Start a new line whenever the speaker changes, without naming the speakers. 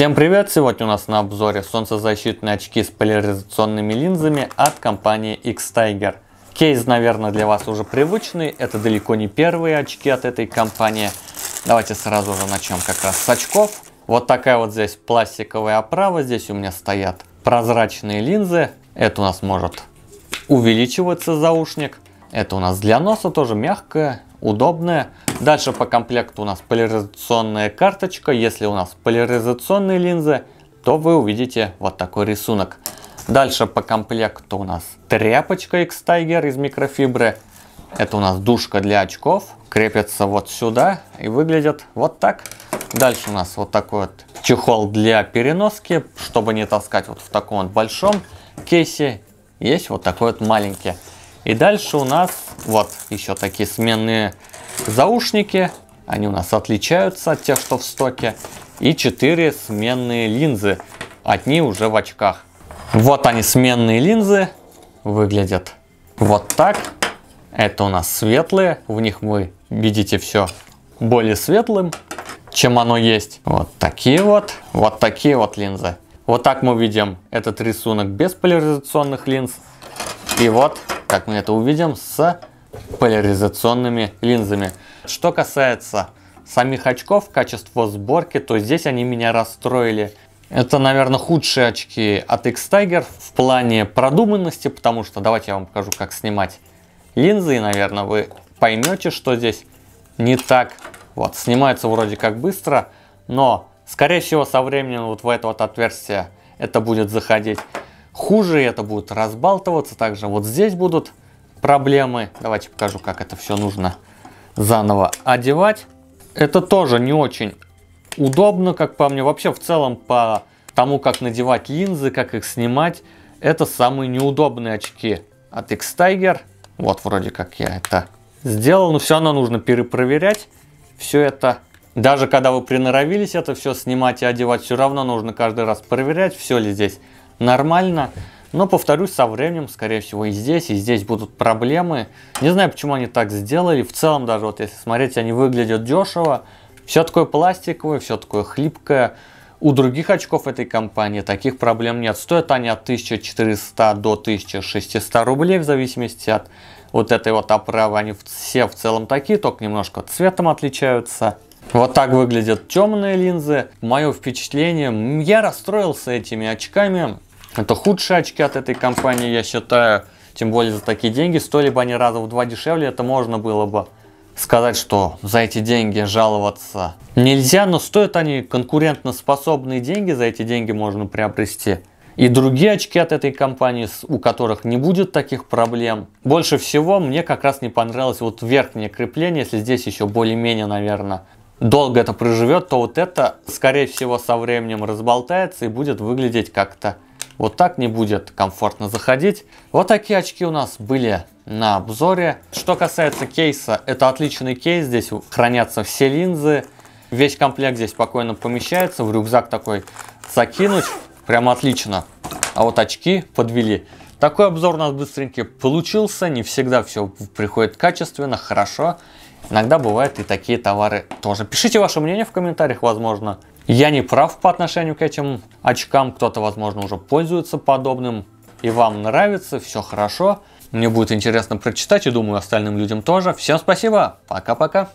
Всем привет! Сегодня у нас на обзоре солнцезащитные очки с поляризационными линзами от компании X-Tiger. Кейс, наверное, для вас уже привычный, это далеко не первые очки от этой компании. Давайте сразу же начнем как раз с очков. Вот такая вот здесь пластиковая оправа, здесь у меня стоят прозрачные линзы. Это у нас может увеличиваться заушник. Это у нас для носа тоже мягкая удобная. Дальше по комплекту у нас поляризационная карточка. Если у нас поляризационные линзы, то вы увидите вот такой рисунок. Дальше по комплекту у нас тряпочка X-Tiger из микрофибры. Это у нас душка для очков. Крепятся вот сюда и выглядят вот так. Дальше у нас вот такой вот чехол для переноски, чтобы не таскать вот в таком вот большом кейсе. Есть вот такой вот маленький. И дальше у нас вот еще такие сменные заушники. Они у нас отличаются от тех, что в стоке. И 4 сменные линзы. Одни уже в очках. Вот они сменные линзы. Выглядят вот так. Это у нас светлые. В них вы видите все более светлым, чем оно есть. Вот такие вот. Вот такие вот линзы. Вот так мы видим этот рисунок без поляризационных линз. И вот как мы это увидим, с поляризационными линзами. Что касается самих очков, качество сборки, то здесь они меня расстроили. Это, наверное, худшие очки от X-Tiger в плане продуманности, потому что давайте я вам покажу, как снимать линзы, и, наверное, вы поймете, что здесь не так. Вот, снимается вроде как быстро, но, скорее всего, со временем вот в это вот отверстие это будет заходить. Хуже это будет разбалтываться. Также вот здесь будут проблемы. Давайте покажу, как это все нужно заново одевать. Это тоже не очень удобно, как по мне. Вообще, в целом, по тому, как надевать линзы, как их снимать, это самые неудобные очки от X-Tiger. Вот вроде как я это сделал, но все равно нужно перепроверять все это. Даже когда вы приноровились это все снимать и одевать, все равно нужно каждый раз проверять, все ли здесь нормально. Но, повторюсь, со временем, скорее всего, и здесь, и здесь будут проблемы. Не знаю, почему они так сделали. В целом, даже вот если смотреть, они выглядят дешево. Все такое пластиковое, все такое хлипкое. У других очков этой компании таких проблем нет. Стоят они от 1400 до 1600 рублей, в зависимости от вот этой вот оправы. Они все в целом такие, только немножко цветом отличаются. Вот так выглядят темные линзы. Мое впечатление, я расстроился этими очками. Это худшие очки от этой компании, я считаю. Тем более за такие деньги. Стоили бы они раза в два дешевле, это можно было бы сказать, что за эти деньги жаловаться нельзя, но стоят они конкурентоспособные деньги, за эти деньги можно приобрести и другие очки от этой компании, у которых не будет таких проблем. Больше всего мне как раз не понравилось вот верхнее крепление, если здесь еще более-менее, наверное, долго это проживет, то вот это, скорее всего, со временем разболтается и будет выглядеть как-то вот так не будет комфортно заходить. Вот такие очки у нас были на обзоре. Что касается кейса, это отличный кейс. Здесь хранятся все линзы. Весь комплект здесь спокойно помещается. В рюкзак такой закинуть. Прям отлично. А вот очки подвели. Такой обзор у нас быстренький получился. Не всегда все приходит качественно, хорошо. Иногда бывают и такие товары тоже. Пишите ваше мнение в комментариях, возможно, я не прав по отношению к этим очкам, кто-то, возможно, уже пользуется подобным, и вам нравится, все хорошо. Мне будет интересно прочитать, и думаю, остальным людям тоже. Всем спасибо, пока-пока.